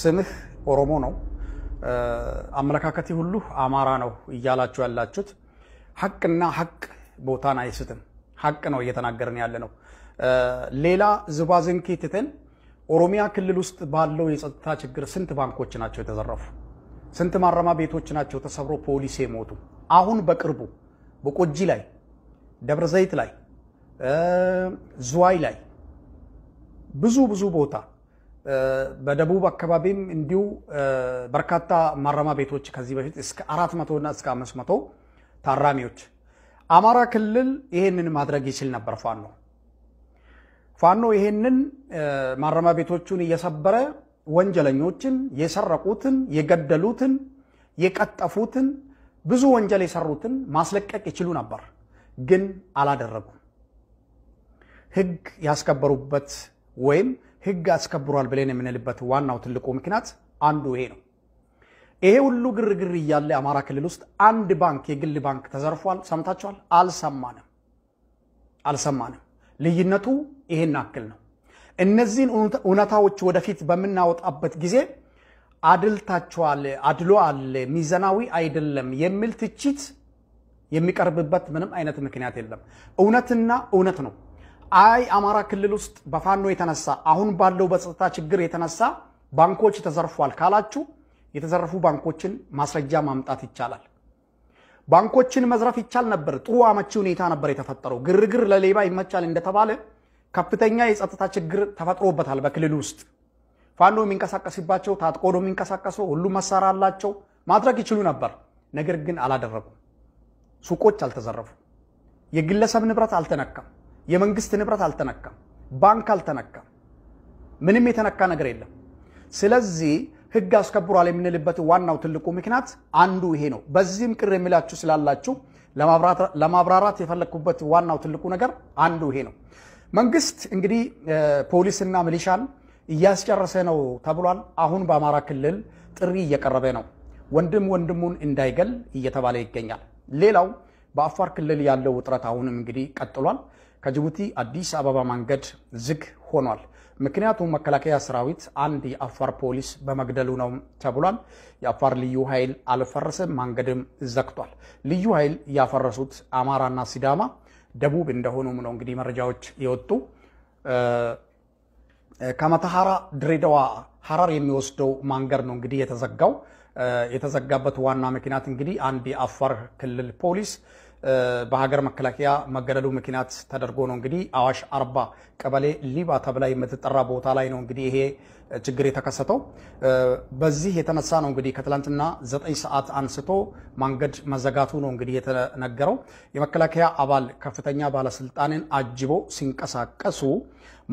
ስምህ ኦሮሞ ነው፣ አመለካከቴ ሁሉ አማራ ነው እያላችሁ ያላችሁት ሀቅና ሀቅ ቦታን አይስትም። ሀቅ ነው እየተናገርን ያለ ነው። ሌላ ዝባዝንኬ ትተን ኦሮሚያ ክልል ውስጥ ባለው የጸጥታ ችግር ስንት ባንኮች ናቸው የተዘረፉ? ስንት ማረማ ቤቶች ናቸው ተሰብሮ ፖሊስ የሞቱ? አሁን በቅርቡ በቆጂ ላይ፣ ደብረ ዘይት ላይ፣ ዝዋይ ላይ ብዙ ብዙ ቦታ በደቡብ አካባቢም እንዲሁ በርካታ ማረማ ቤቶች ከዚህ በፊት እስከ አራት መቶና እስከ አምስት መቶ ታራሚዎች አማራ ክልል ይሄንን ማድረግ ይችል ነበር። ፋኖ ፋኖ ይሄንን ማረማ ቤቶቹን እየሰበረ ወንጀለኞችን የሰረቁትን፣ የገደሉትን፣ የቀጠፉትን ብዙ ወንጀል የሰሩትን ማስለቀቅ ይችሉ ነበር፣ ግን አላደረጉም። ህግ ያስከበሩበት ወይም ህግ አስከብሯል ብለን የምንልበት ዋናው ትልቁ ምክንያት አንዱ ይሄ ነው። ይሄ ሁሉ ግርግር እያለ አማራ ክልል ውስጥ አንድ ባንክ የግል ባንክ ተዘርፏል። ሰምታችኋል? አልሰማንም አልሰማንም። ልዩነቱ ይሄን አክል ነው። እነዚህን እውነታዎች ወደፊት በምናወጣበት ጊዜ አድልታችኋል፣ አድሎ አለ፣ ሚዘናዊ አይደለም የሚል ትችት የሚቀርብበት ምንም አይነት ምክንያት የለም። እውነትና እውነት ነው። አይ አማራ ክልል ውስጥ በፋኖ የተነሳ አሁን ባለው በጸጥታ ችግር የተነሳ ባንኮች ተዘርፏል ካላችሁ የተዘረፉ ባንኮችን ማስረጃ ማምጣት ይቻላል። ባንኮችን መዝረፍ ይቻል ነበር። ጥሩ አመቺ ሁኔታ ነበር የተፈጠረው። ግርግር ለሌባ ይመቻል እንደተባለ ከፍተኛ የጸጥታ ችግር ተፈጥሮበታል። በክልል ውስጥ ፋኖ የሚንቀሳቀስባቸው ታጥቆ ነው የሚንቀሳቀሰው። ሁሉም መሳሪያ አላቸው። ማድረግ ይችሉ ነበር፣ ነገር ግን አላደረጉም። ሱቆች አልተዘረፉ፣ የግለሰብ ንብረት አልተነካም። የመንግስት ንብረት አልተነካም፣ ባንክ አልተነካም፣ ምንም የተነካ ነገር የለም። ስለዚህ ህግ አስከብሯል የምንልበት ዋናው ትልቁ ምክንያት አንዱ ይሄ ነው። በዚህም ቅር የሚላችሁ ስላላችሁ ለማብራራት የፈለግኩበት ዋናው ትልቁ ነገር አንዱ ይሄ ነው። መንግስት እንግዲህ ፖሊስና ሚሊሻን እያስጨረሰ ነው ተብሏል። አሁን በአማራ ክልል ጥሪ እየቀረበ ነው። ወንድም ወንድሙን እንዳይገል እየተባለ ይገኛል። ሌላው በአፋር ክልል ያለው ውጥረት አሁንም እንግዲህ ቀጥሏል። ከጅቡቲ አዲስ አበባ መንገድ ዝግ ሆኗል። ምክንያቱም መከላከያ ሰራዊት አንድ የአፋር ፖሊስ በመግደሉ ነው ተብሏል። የአፋር ልዩ ኃይል አልፈረሰም፣ መንገድም ዘግቷል። ልዩ ኃይል ያፈረሱት አማራና ሲዳማ ደቡብ እንደሆኑም ነው እንግዲህ መረጃዎች የወጡ ከመተሐራ ድሬዳዋ ሐረር የሚወስደው መንገድ ነው እንግዲህ የተዘጋው። የተዘጋበት ዋና ምክንያት እንግዲህ አንድ የአፋር ክልል ፖሊስ በሀገር መከላከያ መገደሉ ምክንያት ተደርጎ ነው እንግዲህ አዋሽ አርባ ቀበሌ ሊባ ተብላ የምትጠራ ቦታ ላይ ነው እንግዲህ ይሄ ችግር የተከሰተው። በዚህ የተነሳ ነው እንግዲህ ከትላንትና ዘጠኝ ሰዓት አንስቶ ማንገድ መዘጋቱ ነው እንግዲህ የተነገረው። የመከላከያ አባል ከፍተኛ ባለስልጣንን አጅቦ ሲንቀሳቀሱ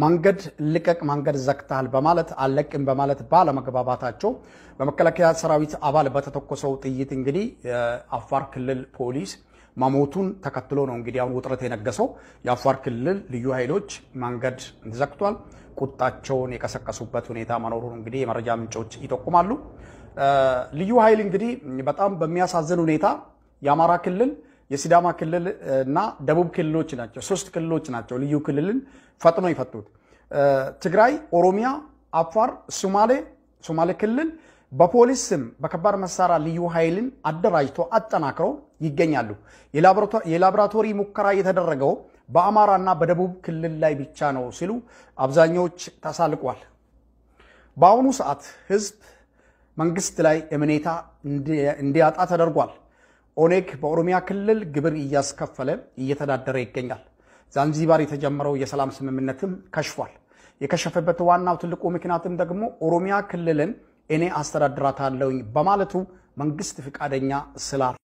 ማንገድ ልቀቅ፣ ማንገድ ዘግተሃል በማለት አለቅም በማለት ባለመግባባታቸው በመከላከያ ሰራዊት አባል በተተኮሰው ጥይት እንግዲህ አፋር ክልል ፖሊስ መሞቱን ተከትሎ ነው እንግዲህ አሁን ውጥረት የነገሰው። የአፋር ክልል ልዩ ኃይሎች መንገድ ዘግቷል ቁጣቸውን የቀሰቀሱበት ሁኔታ መኖሩን እንግዲህ የመረጃ ምንጮች ይጠቁማሉ። ልዩ ኃይል እንግዲህ በጣም በሚያሳዝን ሁኔታ የአማራ ክልል የሲዳማ ክልል እና ደቡብ ክልሎች ናቸው። ሶስት ክልሎች ናቸው ልዩ ክልልን ፈጥኖ የፈቱት። ትግራይ፣ ኦሮሚያ፣ አፋር፣ ሶማሌ ሶማሌ ክልል በፖሊስ ስም በከባድ መሳሪያ ልዩ ኃይልን አደራጅቶ አጠናክረው ይገኛሉ። የላቦራቶሪ ሙከራ የተደረገው በአማራና በደቡብ ክልል ላይ ብቻ ነው ሲሉ አብዛኛዎች ተሳልቋል። በአሁኑ ሰዓት ህዝብ መንግስት ላይ እምኔታ እንዲያጣ ተደርጓል። ኦኔግ በኦሮሚያ ክልል ግብር እያስከፈለ እየተዳደረ ይገኛል። ዛንዚባር የተጀመረው የሰላም ስምምነትም ከሽፏል። የከሸፈበት ዋናው ትልቁ ምክንያትም ደግሞ ኦሮሚያ ክልልን እኔ አስተዳድራታለሁኝ በማለቱ መንግስት ፍቃደኛ ስላል